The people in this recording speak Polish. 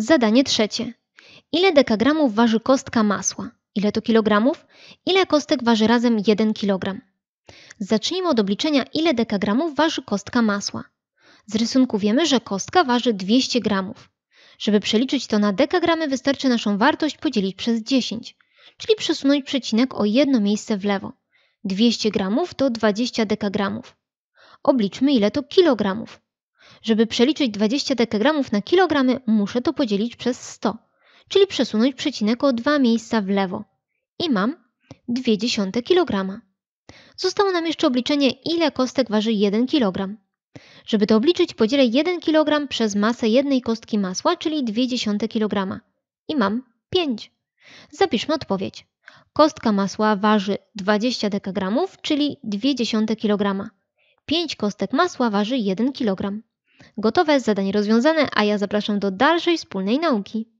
Zadanie trzecie. Ile dekagramów waży kostka masła? Ile to kilogramów? Ile kostek waży razem 1 kilogram? Zacznijmy od obliczenia, ile dekagramów waży kostka masła. Z rysunku wiemy, że kostka waży 200 gramów. Żeby przeliczyć to na dekagramy, wystarczy naszą wartość podzielić przez 10, czyli przesunąć przecinek o jedno miejsce w lewo. 200 gramów to 20 dekagramów. Obliczmy, ile to kilogramów. Żeby przeliczyć 20 dekagramów na kilogramy, muszę to podzielić przez 100, czyli przesunąć przecinek o dwa miejsca w lewo. I mam 0,2 kg. Zostało nam jeszcze obliczenie, ile kostek waży 1 kg. Żeby to obliczyć, podzielę 1 kg przez masę jednej kostki masła, czyli 0,2 kg. I mam 5. Zapiszmy odpowiedź. Kostka masła waży 20 dekagramów, czyli 0,2 kg. 5 kostek masła waży 1 kg. Gotowe zadanie rozwiązane, a ja zapraszam do dalszej wspólnej nauki.